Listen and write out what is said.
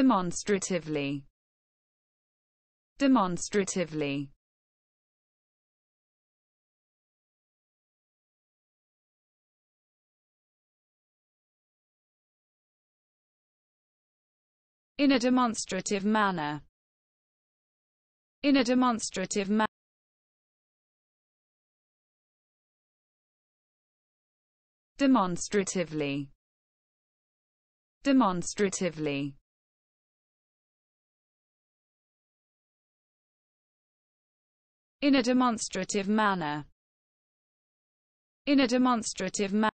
demonstratively demonstratively in a demonstrative manner in a demonstrative manner demonstratively demonstratively in a demonstrative manner in a demonstrative manner